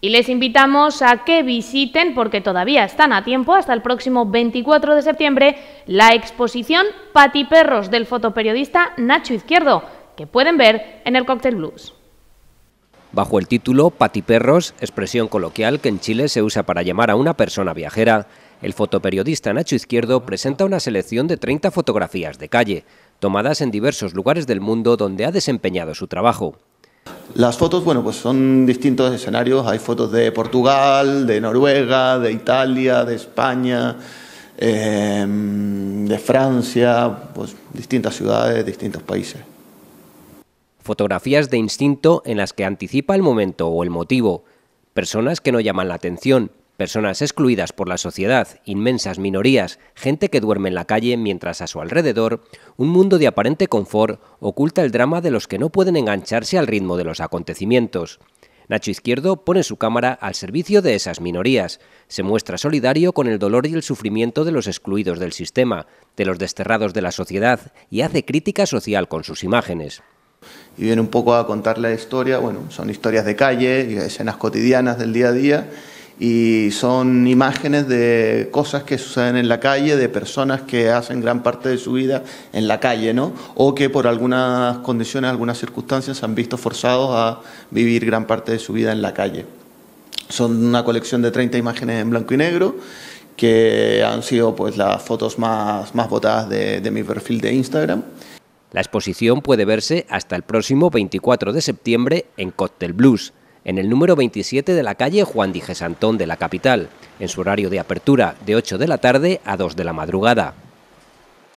Y les invitamos a que visiten, porque todavía están a tiempo, hasta el próximo 24 de septiembre, la exposición Pati Perros del fotoperiodista Nacho Izquierdo, que pueden ver en el Cocktail Blues. Bajo el título Pati Perros, expresión coloquial que en Chile se usa para llamar a una persona viajera, el fotoperiodista Nacho Izquierdo presenta una selección de 30 fotografías de calle, tomadas en diversos lugares del mundo donde ha desempeñado su trabajo. Las fotos, bueno, pues son distintos escenarios. Hay fotos de Portugal, de Noruega, de Italia, de España, em, de Francia, pues distintas ciudades, distintos países. Fotografías de instinto en las que anticipa el momento o el motivo. Personas que no llaman la atención, Personas excluidas por la sociedad, inmensas minorías, gente que duerme en la calle mientras a su alrededor, un mundo de aparente confort oculta el drama de los que no pueden engancharse al ritmo de los acontecimientos. Nacho Izquierdo pone su cámara al servicio de esas minorías, se muestra solidario con el dolor y el sufrimiento de los excluidos del sistema, de los desterrados de la sociedad y hace crítica social con sus imágenes y viene un poco a contar la historia, bueno, son historias de calle, escenas cotidianas del día a día, y son imágenes de cosas que suceden en la calle, de personas que hacen gran parte de su vida en la calle, ¿no? O que por algunas condiciones, algunas circunstancias han visto forzados a vivir gran parte de su vida en la calle. Son una colección de 30 imágenes en blanco y negro que han sido pues las fotos más, votadas de, de mi perfil de Instagram. La exposición puede verse hasta el próximo 24 de septiembre en Cocktail Blues en el número 27 de la calle Juan Dije Santón de la capital, en su horario de apertura de 8 de la tarde a 2 de la madrugada.